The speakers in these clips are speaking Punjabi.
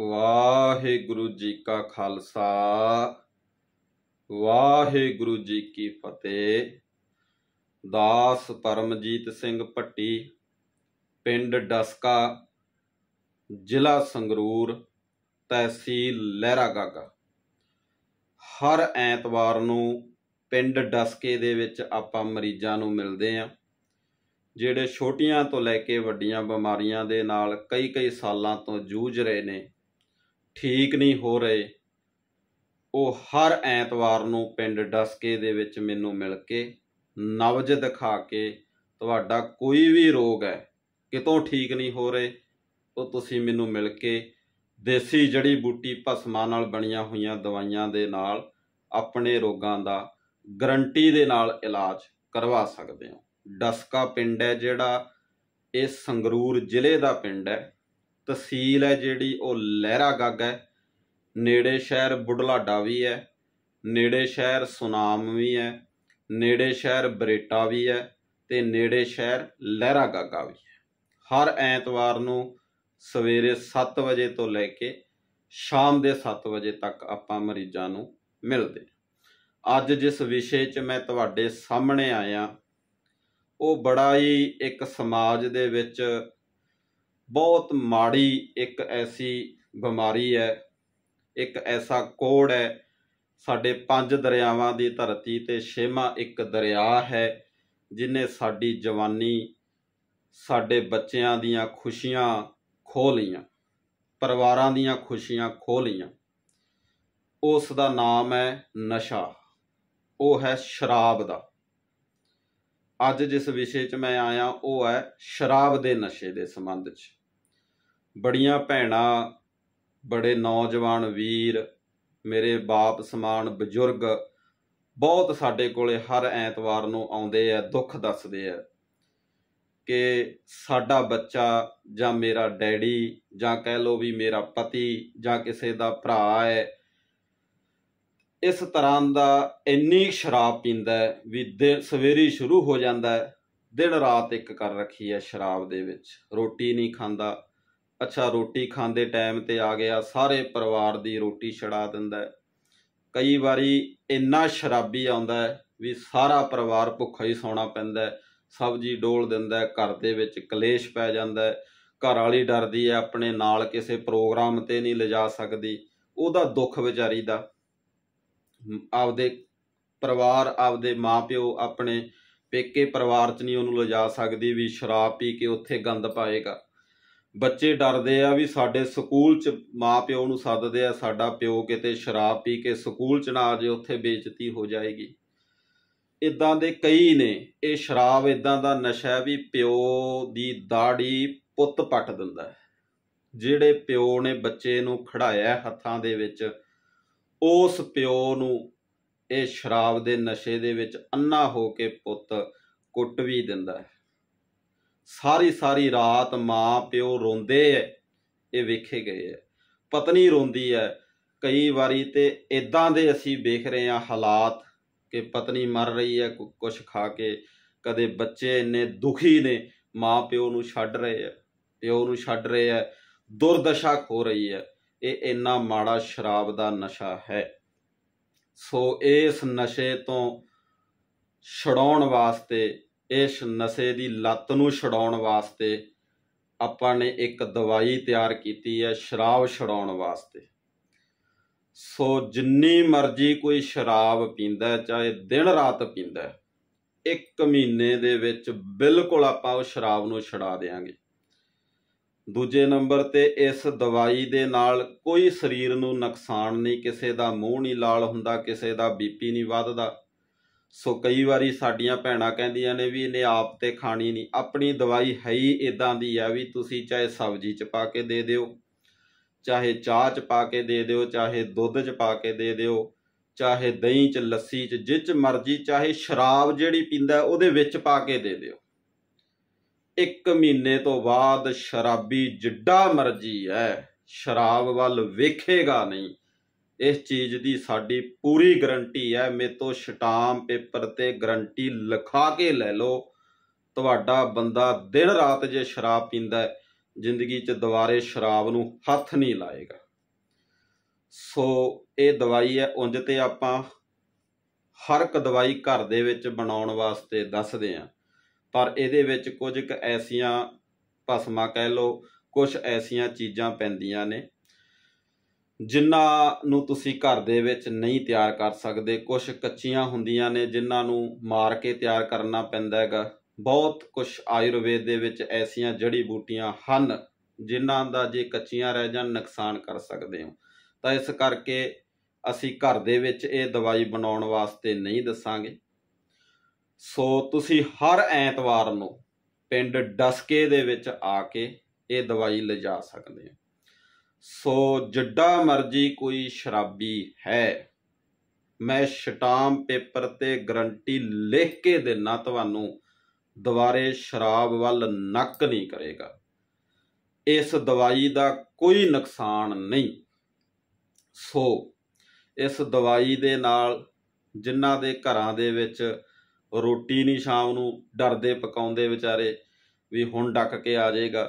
ਵਾਹਿਗੁਰੂ ਜੀ ਕਾ ਖਾਲਸਾ ਵਾਹਿਗੁਰੂ ਜੀ ਕੀ ਫਤਿਹ ਦਾਸ ਪਰਮਜੀਤ ਸਿੰਘ ਪੱਟੀ ਪਿੰਡ ਡਸਕਾ ਜ਼ਿਲ੍ਹਾ ਸੰਗਰੂਰ ਤਹਿਸੀਲ ਲਹਿਰਾਗਾਗਾ ਹਰ ਐਤਵਾਰ ਨੂੰ ਪਿੰਡ ਡਸਕੇ ਦੇ ਵਿੱਚ ਆਪਾਂ ਮਰੀਜ਼ਾਂ ਨੂੰ ਮਿਲਦੇ ਆਂ ਜਿਹੜੇ ਛੋਟੀਆਂ ਤੋਂ ਲੈ ਕੇ ਵੱਡੀਆਂ ਬਿਮਾਰੀਆਂ ਦੇ ਨਾਲ ਕਈ ਕਈ ਸਾਲਾਂ ਤੋਂ ਜੂਝ ਰਹੇ ਨੇ ਠੀਕ ਨਹੀਂ ਹੋ ਰਹੇ ਉਹ ਹਰ ਐਤਵਾਰ ਨੂੰ ਪਿੰਡ ਡਸਕੇ ਦੇ ਵਿੱਚ ਮੈਨੂੰ ਮਿਲ ਕੇ ਨਵਜ ਦਿਖਾ ਕੇ ਤੁਹਾਡਾ ਕੋਈ ਵੀ ਰੋਗ ਹੈ ਕਿਤੋਂ ਠੀਕ ਨਹੀਂ ਹੋ ਰਹੇ ਉਹ ਤੁਸੀਂ ਮੈਨੂੰ ਮਿਲ ਕੇ ਦੇਸੀ ਜੜੀ ਬੂਟੀ ਭਸਮਾਂ ਨਾਲ ਬਣੀਆਂ ਹੋਈਆਂ ਦਵਾਈਆਂ ਦੇ ਨਾਲ ਆਪਣੇ ਰੋਗਾਂ ਦਾ ਗਰੰਟੀ ਦੇ ਨਾਲ ਇਲਾਜ ਕਰਵਾ ਸਕਦੇ ਹੋ ਡਸਕਾ ਪਿੰਡ ਹੈ ਜਿਹੜਾ ਇਹ ਸੰਗਰੂਰ ਜ਼ਿਲ੍ਹੇ ਦਾ ਪਿੰਡ ਹੈ ਤਹਿਸੀਲ ਹੈ ਜਿਹੜੀ ਉਹ ਲਹਿਰਾ ਗੱਗ ਹੈ ਨੇੜੇ ਸ਼ਹਿਰ ਬੁਢਲਾਡਾ ਵੀ ਹੈ ਨੇੜੇ ਸ਼ਹਿਰ ਸੁਨਾਮ ਵੀ ਹੈ ਨੇੜੇ ਸ਼ਹਿਰ ਬਰੇਟਾ ਵੀ ਹੈ ਤੇ ਨੇੜੇ ਸ਼ਹਿਰ ਲਹਿਰਾ ਗਾਗਾ ਵੀ ਹੈ ਹਰ ਐਤਵਾਰ ਨੂੰ ਸਵੇਰੇ 7 ਵਜੇ ਤੋਂ ਲੈ ਕੇ ਸ਼ਾਮ ਦੇ 7 ਵਜੇ ਤੱਕ ਆਪਾਂ ਮਰੀਜ਼ਾਂ ਨੂੰ ਮਿਲਦੇ ਅੱਜ ਜਿਸ ਵਿਸ਼ੇ 'ਚ ਮੈਂ ਤੁਹਾਡੇ ਸਾਹਮਣੇ ਆਇਆ ਉਹ ਬੜਾ ਹੀ ਇੱਕ ਸਮਾਜ ਦੇ ਵਿੱਚ ਬਹੁਤ ਮਾੜੀ ਇੱਕ ਐਸੀ ਬਿਮਾਰੀ ਹੈ ਇੱਕ ਐਸਾ ਕੋੜ ਹੈ ਸਾਡੇ ਪੰਜ ਦਰਿਆਵਾਂ ਦੀ ਧਰਤੀ ਤੇ ਛੇਵਾਂ ਇੱਕ ਦਰਿਆ ਹੈ ਜਿਨੇ ਸਾਡੀ ਜਵਾਨੀ ਸਾਡੇ ਬੱਚਿਆਂ ਦੀਆਂ ਖੁਸ਼ੀਆਂ ਖੋ ਲਈਆਂ ਪਰਿਵਾਰਾਂ ਦੀਆਂ ਖੁਸ਼ੀਆਂ ਖੋ ਲਈਆਂ ਉਸ ਦਾ ਨਾਮ ਹੈ ਨਸ਼ਾ ਉਹ ਹੈ ਸ਼ਰਾਬ ਦਾ ਅੱਜ ਜਿਸ ਵਿਸ਼ੇ 'ਚ ਮੈਂ ਆਇਆ ਉਹ ਹੈ ਸ਼ਰਾਬ ਦੇ ਨਸ਼ੇ ਦੇ ਸੰਬੰਧ 'ਚ ਬੜੀਆਂ ਭੈਣਾਂ ਬੜੇ ਨੌਜਵਾਨ ਵੀਰ ਮੇਰੇ ਬਾਪ ਸਮਾਨ ਬਜ਼ੁਰਗ ਬਹੁਤ ਸਾਡੇ ਕੋਲੇ ਹਰ ਐਤਵਾਰ ਨੂੰ ਆਉਂਦੇ ਆ ਦੁੱਖ ਦੱਸਦੇ ਆ ਕਿ ਸਾਡਾ ਬੱਚਾ ਜਾਂ ਮੇਰਾ ਡੈਡੀ ਜਾਂ ਕਹਿ ਲੋ ਵੀ ਮੇਰਾ ਪਤੀ ਜਾਂ ਕਿਸੇ ਦਾ ਭਰਾ ਹੈ ਇਸ ਤਰ੍ਹਾਂ ਦਾ ਇੰਨੀ ਸ਼ਰਾਬ ਪੀਂਦਾ ਵੀ ਸਵੇਰੀ ਸ਼ੁਰੂ ਹੋ ਜਾਂਦਾ ਦਿਨ ਰਾਤ ਇੱਕ ਕਰ ਰੱਖੀ ਹੈ ਸ਼ਰਾਬ ਦੇ ਵਿੱਚ ਰੋਟੀ ਨਹੀਂ ਖਾਂਦਾ ਅੱਛਾ ਰੋਟੀ ਖਾਂਦੇ ਟਾਈਮ ਤੇ ਆ ਗਿਆ ਸਾਰੇ ਪਰਿਵਾਰ ਦੀ ਰੋਟੀ ਛੜਾ ਦਿੰਦਾ ਹੈ ਕਈ ਵਾਰੀ ਇੰਨਾ ਸ਼ਰਾਬੀ ਆਉਂਦਾ ਹੈ ਵੀ ਸਾਰਾ ਪਰਿਵਾਰ ਭੁੱਖਾ ਹੀ ਸੌਣਾ ਪੈਂਦਾ ਹੈ ਸਬਜ਼ੀ ਡੋਲ ਦਿੰਦਾ ਹੈ ਘਰ ਦੇ ਵਿੱਚ ਕਲੇਸ਼ ਪੈ ਜਾਂਦਾ ਹੈ ਘਰ ਵਾਲੀ ਡਰਦੀ ਹੈ ਆਪਣੇ ਨਾਲ ਕਿਸੇ ਪ੍ਰੋਗਰਾਮ ਤੇ ਨਹੀਂ ਲਿਜਾ ਸਕਦੀ ਉਹਦਾ ਦੁੱਖ ਵਿਚਾਰੀ ਦਾ ਆਪਦੇ ਪਰਿਵਾਰ ਆਪਦੇ ਮਾਪਿਓ ਆਪਣੇ ਪੇਕੇ ਪਰਿਵਾਰ 'ਚ ਨਹੀਂ ਉਹਨੂੰ ਲਿਜਾ ਸਕਦੀ ਵੀ ਸ਼ਰਾਬ ਪੀ ਕੇ ਉੱਥੇ ਗੰਦ ਪਾਏਗਾ ਬੱਚੇ ਡਰਦੇ ਆ ਵੀ ਸਾਡੇ ਸਕੂਲ ਚ ਮਾਪਿਓ ਨੂੰ ਸੱਦਦੇ ਆ ਸਾਡਾ ਪਿਓ ਕਿਤੇ ਸ਼ਰਾਬ ਪੀ ਕੇ ਸਕੂਲ ਚ ਨਾ ਆ ਜੇ ਉੱਥੇ ਬੇਇੱਜ਼ਤੀ ਹੋ ਜਾਏਗੀ ਇਦਾਂ ਦੇ ਕਈ ਨੇ ਇਹ ਸ਼ਰਾਬ ਇਦਾਂ ਦਾ ਨਸ਼ਾ ਵੀ ਪਿਓ ਦੀ ਦਾੜੀ ਪੁੱਤ ਪੱਟ ਦਿੰਦਾ ਜਿਹੜੇ ਪਿਓ ਨੇ ਬੱਚੇ ਨੂੰ ਖੜਾਇਆ ਹੱਥਾਂ ਦੇ ਵਿੱਚ ਉਸ ਪਿਓ ਨੂੰ ਇਹ ਸ਼ਰਾਬ ਦੇ ਨਸ਼ੇ ਦੇ ਵਿੱਚ ਅੰਨਾ ਹੋ ਕੇ ਪੁੱਤ ਕੁੱਟ ਵੀ ਦਿੰਦਾ ਹੈ ਸਾਰੀ ਸਾਰੀ ਰਾਤ ਮਾਂ ਪਿਓ ਰੋਂਦੇ ਐ ਇਹ ਵੇਖੇ ਗਏ ਐ ਪਤਨੀ ਰੋਂਦੀ ਐ ਕਈ ਵਾਰੀ ਤੇ ਇਦਾਂ ਦੇ ਅਸੀਂ ਵੇਖ ਰਹੇ ਆ ਹਾਲਾਤ ਕਿ ਪਤਨੀ ਮਰ ਰਹੀ ਐ ਕੁਝ ਖਾ ਕੇ ਕਦੇ ਬੱਚੇ ਇੰਨੇ ਦੁਖੀ ਨੇ ਮਾਂ ਪਿਓ ਨੂੰ ਛੱਡ ਰਹੇ ਐ ਪਿਓ ਨੂੰ ਛੱਡ ਰਹੇ ਐ ਦੁਰਦਸ਼ਾ ਹੋ ਰਹੀ ਐ ਇਹ ਇੰਨਾ ਮਾੜਾ ਸ਼ਰਾਬ ਦਾ ਨਸ਼ਾ ਹੈ ਸੋ ਇਸ ਨਸ਼ੇ ਤੋਂ ਛਡਾਉਣ ਵਾਸਤੇ ਇਸ ਨਸ਼ੇ ਦੀ ਲੱਤ ਨੂੰ ਛਡਾਉਣ ਵਾਸਤੇ ਆਪਾਂ ਨੇ ਇੱਕ ਦਵਾਈ ਤਿਆਰ ਕੀਤੀ ਹੈ ਸ਼ਰਾਬ ਛਡਾਉਣ ਵਾਸਤੇ ਸੋ ਜਿੰਨੀ ਮਰਜ਼ੀ ਕੋਈ ਸ਼ਰਾਬ ਪੀਂਦਾ ਚਾਹੇ ਦਿਨ ਰਾਤ ਪੀਂਦਾ ਇੱਕ ਮਹੀਨੇ ਦੇ ਵਿੱਚ ਬਿਲਕੁਲ ਆਪਾਂ ਉਹ ਸ਼ਰਾਬ ਨੂੰ ਛਡਾ ਦੇਾਂਗੇ ਦੂਜੇ ਨੰਬਰ ਤੇ ਇਸ ਦਵਾਈ ਦੇ ਨਾਲ ਕੋਈ ਸਰੀਰ ਨੂੰ ਨੁਕਸਾਨ ਨਹੀਂ ਕਿਸੇ ਦਾ ਮੂੰਹ ਨਹੀਂ ਲਾਲ ਹੁੰਦਾ ਕਿਸੇ ਦਾ ਬੀਪੀ ਨਹੀਂ ਵੱਧਦਾ ਸੋ ਕਈ ਵਾਰੀ ਸਾਡੀਆਂ ਭੈਣਾਂ ਕਹਿੰਦੀਆਂ ਨੇ ਵੀ ਇਹਨੇ ਆਪ ਤੇ ਖਾਣੀ ਨਹੀਂ ਆਪਣੀ ਦਵਾਈ ਹੈ ਹੀ ਇਦਾਂ ਦੀ ਆ ਵੀ ਤੁਸੀਂ ਚਾਹੇ ਸਬਜ਼ੀ 'ਚ ਪਾ ਕੇ ਦੇ ਦਿਓ ਚਾਹੇ ਚਾਹ 'ਚ ਪਾ ਕੇ ਦੇ ਦਿਓ ਚਾਹੇ ਦੁੱਧ 'ਚ ਪਾ ਕੇ ਦੇ ਦਿਓ ਚਾਹੇ ਦਹੀਂ 'ਚ ਲੱਸੀ 'ਚ ਜਿੱਚ ਮਰਜ਼ੀ ਚਾਹੇ ਸ਼ਰਾਬ ਜਿਹੜੀ ਪੀਂਦਾ ਉਹਦੇ ਵਿੱਚ ਪਾ ਕੇ ਦੇ ਦਿਓ ਇੱਕ ਮਹੀਨੇ ਤੋਂ ਬਾਅਦ ਸ਼ਰਾਬੀ ਜਿੱਡਾ ਮਰਜ਼ੀ ਹੈ ਸ਼ਰਾਬ ਵੱਲ ਵੇਖੇਗਾ ਨਹੀਂ ਇਸ ਚੀਜ਼ ਦੀ ਸਾਡੀ ਪੂਰੀ ਗਰੰਟੀ ਹੈ ਮੇਰੇ ਤੋਂ ਸ਼ਟਾਮ ਪੇਪਰ ਤੇ ਗਰੰਟੀ ਲਿਖਾ ਕੇ ਲੈ ਲਓ ਤੁਹਾਡਾ ਬੰਦਾ ਦਿਨ ਰਾਤ ਜੇ ਸ਼ਰਾਬ ਪੀਂਦਾ ਹੈ ਜ਼ਿੰਦਗੀ 'ਚ ਦੁਬਾਰੇ ਸ਼ਰਾਬ ਨੂੰ ਹੱਥ ਨਹੀਂ ਲਾਏਗਾ ਸੋ ਇਹ ਦਵਾਈ ਹੈ ਉਂਝ ਤੇ ਆਪਾਂ ਹਰ ਇੱਕ ਦਵਾਈ ਘਰ ਦੇ ਵਿੱਚ ਬਣਾਉਣ ਵਾਸਤੇ ਦੱਸਦੇ ਆਂ ਪਰ ਇਹਦੇ ਵਿੱਚ ਕੁਝ ਕ ਐਸੀਆਂ ਪਸਮਾ ਕਹਿ ਲਓ ਕੁਝ ਐਸੀਆਂ ਚੀਜ਼ਾਂ ਪੈਂਦੀਆਂ ਨੇ ਜਿਨ੍ਹਾਂ ਨੂੰ ਤੁਸੀਂ ਘਰ ਦੇ ਵਿੱਚ ਨਹੀਂ ਤਿਆਰ ਕਰ ਸਕਦੇ ਕੁਝ ਕੱਚੀਆਂ ਹੁੰਦੀਆਂ ਨੇ ਜਿਨ੍ਹਾਂ ਨੂੰ ਮਾਰ ਕੇ ਤਿਆਰ ਕਰਨਾ ਪੈਂਦਾ ਹੈਗਾ ਬਹੁਤ ਕੁਝ ਆਯੁਰਵੇਦ ਦੇ ਵਿੱਚ ਐਸੀਆਂ ਜੜੀ ਬੂਟੀਆਂ ਹਨ ਜਿਨ੍ਹਾਂ ਦਾ ਜੇ ਕੱਚੀਆਂ ਰਹਿ ਜਾਣ ਨੁਕਸਾਨ ਕਰ ਸਕਦੇ ਹੋ ਤਾਂ ਇਸ ਕਰਕੇ ਅਸੀਂ ਘਰ ਦੇ ਵਿੱਚ ਇਹ ਦਵਾਈ ਬਣਾਉਣ ਵਾਸਤੇ ਨਹੀਂ ਦੱਸਾਂਗੇ ਸੋ ਤੁਸੀਂ ਹਰ ਐਤਵਾਰ ਨੂੰ ਪਿੰਡ ਡਸਕੇ ਦੇ ਵਿੱਚ ਆ ਕੇ ਇਹ ਦਵਾਈ ਲਿਜਾ ਸਕਦੇ ਹੋ ਸੋ ਜਿੱਡਾ ਮਰਜੀ ਕੋਈ ਸ਼ਰਾਬੀ ਹੈ ਮੈਂ ਸ਼ਟਾਮ ਪੇਪਰ ਤੇ ਗਰੰਟੀ ਲਿਖ ਕੇ ਦੇਣਾ ਤੁਹਾਨੂੰ ਦੁਬਾਰੇ ਸ਼ਰਾਬ ਵੱਲ ਨੱਕ ਨਹੀਂ ਕਰੇਗਾ ਇਸ ਦਵਾਈ ਦਾ ਕੋਈ ਨੁਕਸਾਨ ਨਹੀਂ ਸੋ ਇਸ ਦਵਾਈ ਦੇ ਨਾਲ ਜਿਨ੍ਹਾਂ ਦੇ ਘਰਾਂ ਦੇ ਵਿੱਚ ਰੋਟੀ ਨਹੀਂ ਸ਼ਾਮ ਨੂੰ ਡਰਦੇ ਪਕਾਉਂਦੇ ਵਿਚਾਰੇ ਵੀ ਹੁਣ ਡੱਕ ਕੇ ਆ ਜਾਏਗਾ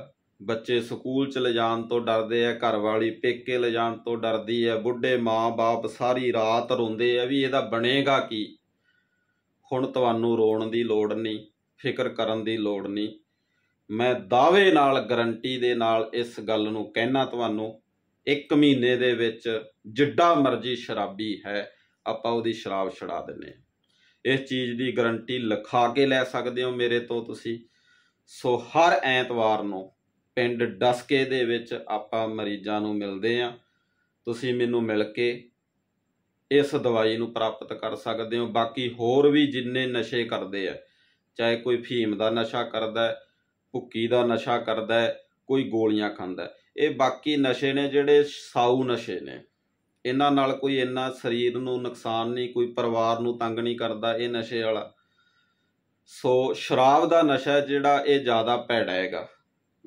ਬੱਚੇ ਸਕੂਲ ਚ ਲਿਜਾਣ ਤੋਂ ਡਰਦੇ ਆ ਘਰ ਵਾਲੀ ਪੇਕੇ ਲਿਜਾਣ ਤੋਂ ਡਰਦੀ ਆ ਬੁੱਢੇ ਮਾਂ-ਬਾਪ ਸਾਰੀ ਰਾਤ ਰੋਂਦੇ ਆ ਵੀ ਇਹਦਾ ਬਣੇਗਾ ਕੀ ਹੁਣ ਤੁਹਾਨੂੰ ਰੋਣ ਦੀ ਲੋੜ ਨਹੀਂ ਫਿਕਰ ਕਰਨ ਦੀ ਲੋੜ ਨਹੀਂ ਮੈਂ ਦਾਅਵੇ ਨਾਲ ਗਰੰਟੀ ਦੇ ਨਾਲ ਇਸ ਗੱਲ ਨੂੰ ਕਹਿਣਾ ਤੁਹਾਨੂੰ 1 ਮਹੀਨੇ ਦੇ ਵਿੱਚ ਜਿੱਡਾ ਮਰਜ਼ੀ ਸ਼ਰਾਬੀ ਹੈ ਆਪਾਂ ਉਹਦੀ ਸ਼ਰਾਬ ਛੜਾ ਦਿੰਨੇ ਇਸ ਚੀਜ਼ ਦੀ ਗਰੰਟੀ ਲਿਖਾ ਕੇ ਲੈ ਸਕਦੇ ਹੋ ਮੇਰੇ ਤੋਂ ਤੁਸੀਂ ਸੋ ਹਰ ਐਤਵਾਰ ਨੂੰ ਪਿੰਡ ਡਸਕੇ ਦੇ ਵਿੱਚ ਆਪਾਂ ਮਰੀਜ਼ਾਂ ਨੂੰ ਮਿਲਦੇ ਆ ਤੁਸੀਂ ਮੈਨੂੰ ਮਿਲ ਕੇ ਇਸ ਦਵਾਈ ਨੂੰ ਪ੍ਰਾਪਤ ਕਰ ਸਕਦੇ ਹੋ ਬਾਕੀ ਹੋਰ ਵੀ ਜਿੰਨੇ ਨਸ਼ੇ ਕਰਦੇ ਆ ਚਾਹੇ ਕੋਈ ਫੀਮ ਦਾ ਨਸ਼ਾ ਕਰਦਾ ਭੁੱਕੀ ਦਾ ਨਸ਼ਾ ਕਰਦਾ ਕੋਈ ਗੋਲੀਆਂ ਖਾਂਦਾ ਇਹ ਬਾਕੀ ਨਸ਼ੇ ਨੇ ਜਿਹੜੇ ਸਾਊ ਨਸ਼ੇ ਨੇ ਇਹਨਾਂ ਨਾਲ ਕੋਈ ਇੰਨਾ ਸਰੀਰ ਨੂੰ ਨੁਕਸਾਨ ਨਹੀਂ ਕੋਈ ਪਰਿਵਾਰ ਨੂੰ ਤੰਗ ਨਹੀਂ ਕਰਦਾ ਇਹ ਨਸ਼ੇ ਵਾਲਾ ਸੋ ਸ਼ਰਾਬ ਦਾ ਨਸ਼ਾ ਜਿਹੜਾ ਇਹ ਜ਼ਿਆਦਾ ਭੈੜਾ ਹੈਗਾ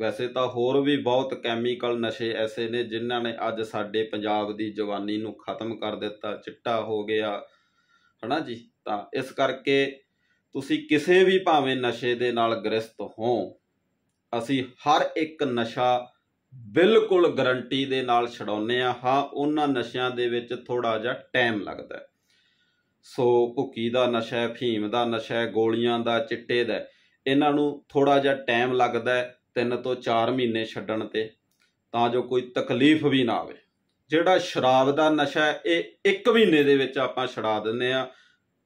ਵੈਸੇ ਤਾਂ ਹੋਰ ਵੀ ਬਹੁਤ ਕੈਮੀਕਲ ਨਸ਼ੇ ਐਸੇ ਨੇ ਜਿਨ੍ਹਾਂ ਨੇ ਅੱਜ ਸਾਡੇ ਪੰਜਾਬ ਦੀ ਜਵਾਨੀ ਨੂੰ ਖਤਮ ਕਰ ਦਿੱਤਾ ਚਿੱਟਾ ਹੋ ਗਿਆ ਹਨਾ ਜੀ ਤਾਂ ਇਸ ਕਰਕੇ ਤੁਸੀਂ ਕਿਸੇ ਵੀ ਭਾਵੇਂ ਨਸ਼ੇ ਦੇ ਨਾਲ ਗ੍ਰਸਤ ਹੋ ਅਸੀਂ ਹਰ ਇੱਕ ਨਸ਼ਾ ਬਿਲਕੁਲ ਗਰੰਟੀ ਦੇ ਨਾਲ ਛਡਾਉਨੇ ਆ ਹਾਂ ਉਹਨਾਂ ਨਸ਼ਿਆਂ ਦੇ ਵਿੱਚ ਥੋੜਾ ਜਿਹਾ ਟਾਈਮ ਲੱਗਦਾ ਸੋ ਭੁੱਕੀ ਦਾ ਨਸ਼ਾ ਹੈ ਫੀਮ ਦਾ ਨਸ਼ਾ ਹੈ ਗੋਲੀਆਂ ਦਾ ਚਿੱਟੇ ਦਾ ਇਹਨਾਂ ਨੂੰ ਥੋੜਾ ਜਿਹਾ ਟਾਈਮ ਲੱਗਦਾ ਤਿੰਨ ਤੋਂ 4 ਮਹੀਨੇ ਛੱਡਣ ਤੇ ਤਾਂ ਜੋ ਕੋਈ ਤਕਲੀਫ ਵੀ ਨਾ ਆਵੇ ਜਿਹੜਾ ਸ਼ਰਾਬ ਦਾ ਨਸ਼ਾ ਇਹ 1 ਮਹੀਨੇ ਦੇ ਵਿੱਚ ਆਪਾਂ ਛਡਾ ਦਿੰਨੇ ਆ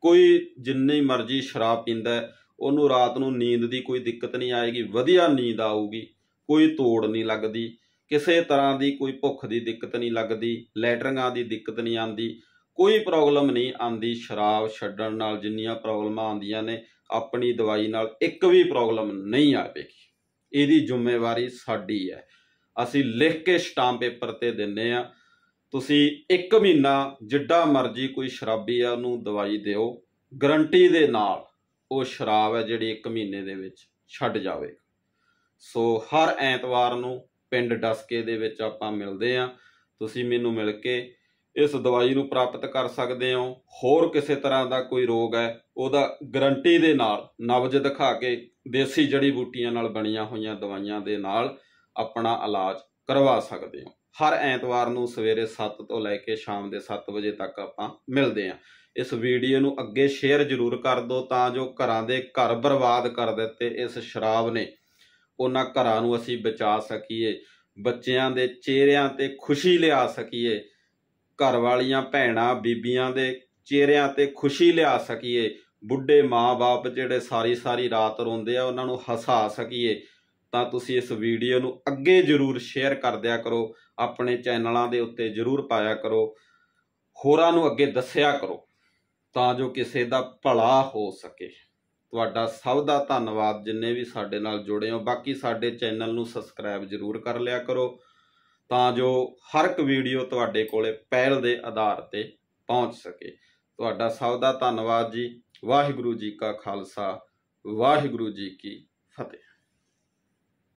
ਕੋਈ ਜਿੰਨੀ ਮਰਜ਼ੀ ਸ਼ਰਾਬ ਪੀਂਦਾ ਉਹਨੂੰ ਰਾਤ ਨੂੰ ਨੀਂਦ ਦੀ ਕੋਈ ਦਿੱਕਤ ਨਹੀਂ ਆਏਗੀ ਵਧੀਆ ਨੀਂਦ ਆਊਗੀ ਕੋਈ ਤੋੜ ਨਹੀਂ ਲੱਗਦੀ ਕਿਸੇ ਤਰ੍ਹਾਂ ਦੀ ਕੋਈ ਭੁੱਖ ਦੀ ਦਿੱਕਤ ਨਹੀਂ ਲੱਗਦੀ ਲੈਟਰਿੰਗਾਂ ਦੀ ਦਿੱਕਤ ਨਹੀਂ ਆਂਦੀ ਕੋਈ ਪ੍ਰੋਬਲਮ ਨਹੀਂ ਆਂਦੀ ਸ਼ਰਾਬ ਛੱਡਣ ਨਾਲ ਜਿੰਨੀਆਂ ਪ੍ਰੋਬਲਮਾਂ ਆਂਦੀਆਂ ਨੇ ਆਪਣੀ ਦਵਾਈ ਨਾਲ ਇੱਕ ਵੀ ਪ੍ਰੋਬਲਮ ਨਹੀਂ ਆਵੇਗੀ ਇਹਦੀ ਜ਼ਿੰਮੇਵਾਰੀ ਸਾਡੀ ਹੈ ਅਸੀਂ ਲਿਖ ਕੇ ਸਟਾਮ ਪੇਪਰ ਤੇ ਦਿੰਨੇ ਆ ਤੁਸੀਂ 1 ਮਹੀਨਾ ਜਿੱਡਾ ਮਰਜ਼ੀ ਕੋਈ ਸ਼ਰਾਬੀ ਆ ਉਹਨੂੰ ਦਵਾਈ ਦਿਓ ਗਰੰਟੀ ਦੇ ਨਾਲ ਉਹ ਸ਼ਰਾਬ ਹੈ ਜਿਹੜੀ 1 ਮਹੀਨੇ ਦੇ ਵਿੱਚ ਛੱਡ ਜਾਵੇ ਸੋ ਹਰ ਐਤਵਾਰ ਨੂੰ ਪਿੰਡ ਡਸਕੇ ਦੇ ਵਿੱਚ ਆਪਾਂ ਮਿਲਦੇ ਆ ਤੁਸੀਂ ਮੈਨੂੰ ਮਿਲ ਕੇ ਇਸ ਦਵਾਈ ਨੂੰ ਪ੍ਰਾਪਤ ਕਰ ਸਕਦੇ ਹੋ ਹੋਰ ਕਿਸੇ ਤਰ੍ਹਾਂ ਦਾ ਕੋਈ ਰੋਗ ਹੈ ਉਹਦਾ ਗਰੰਟੀ ਦੇ ਨਾਲ ਨਵਜ ਦਿਖਾ ਕੇ ਦੇਸੀ ਜੜੀ ਬੂਟੀਆਂ ਨਾਲ ਬਣੀਆਂ ਹੋਈਆਂ ਦਵਾਈਆਂ ਦੇ ਨਾਲ ਆਪਣਾ ਇਲਾਜ ਕਰਵਾ ਸਕਦੇ ਹੋ ਹਰ ਐਤਵਾਰ ਨੂੰ ਸਵੇਰੇ 7 ਤੋਂ ਲੈ ਕੇ ਸ਼ਾਮ ਦੇ 7 ਵਜੇ ਤੱਕ ਆਪਾਂ ਮਿਲਦੇ ਹਾਂ ਇਸ ਵੀਡੀਓ ਨੂੰ ਅੱਗੇ ਸ਼ੇਅਰ ਜ਼ਰੂਰ ਕਰ ਦਿਓ ਤਾਂ ਜੋ ਘਰਾਂ ਦੇ ਘਰ ਬਰਬਾਦ ਕਰ ਦਿੱਤੇ ਇਸ ਸ਼ਰਾਬ ਨੇ ਉਹਨਾਂ ਘਰਾਂ ਨੂੰ ਅਸੀਂ ਬਚਾ ਸਕੀਏ ਬੱਚਿਆਂ ਦੇ ਚਿਹਰਿਆਂ ਤੇ ਖੁਸ਼ੀ ਲਿਆ ਸਕੀਏ ਘਰ ਵਾਲੀਆਂ ਭੈਣਾਂ ਬੀਬੀਆਂ ਦੇ ਚਿਹਰਿਆਂ ਤੇ ਖੁਸ਼ੀ ਲਿਆ ਸਕੀਏ ਬੁੱਢੇ ਮਾਪੇ ਜਿਹੜੇ ਸਾਰੀ ਸਾਰੀ ਰਾਤ ਰੋਂਦੇ ਆ ਉਹਨਾਂ ਨੂੰ ਹਸਾ ਸਕੀਏ ਤਾਂ ਤੁਸੀਂ ਇਸ ਵੀਡੀਓ ਨੂੰ ਅੱਗੇ ਜਰੂਰ ਸ਼ੇਅਰ ਕਰ ਦਿਆ ਕਰੋ ਆਪਣੇ ਚੈਨਲਾਂ ਦੇ ਉੱਤੇ ਜਰੂਰ ਪਾਇਆ ਕਰੋ ਹੋਰਾਂ ਨੂੰ ਅੱਗੇ ਦੱਸਿਆ ਕਰੋ ਤਾਂ ਜੋ ਕਿਸੇ ਦਾ ਭਲਾ ਹੋ ਸਕੇ ਤੁਹਾਡਾ ਸਭ ਦਾ ਧੰਨਵਾਦ ਜਿੰਨੇ ਵੀ ਸਾਡੇ ਨਾਲ ਜੁੜੇ ਹੋ ਬਾਕੀ ਸਾਡੇ ਚੈਨਲ ਨੂੰ ਸਬਸਕ੍ਰਾਈਬ ਜਰੂਰ ਕਰ ਲਿਆ ਕਰੋ ਤਾਂ ਜੋ ਹਰ ਇੱਕ ਵੀਡੀਓ ਤੁਹਾਡੇ ਕੋਲੇ ਪਹਿਲ ਦੇ ਆਧਾਰ ਤੇ ਪਹੁੰਚ ਸਕੇ ਤੁਹਾਡਾ ਸਭ ਦਾ ਧੰਨਵਾਦ ਜੀ ਵਾਹਿਗੁਰੂ ਜੀ ਕਾ ਖਾਲਸਾ ਵਾਹਿਗੁਰੂ ਜੀ ਕੀ ਫਤਿਹ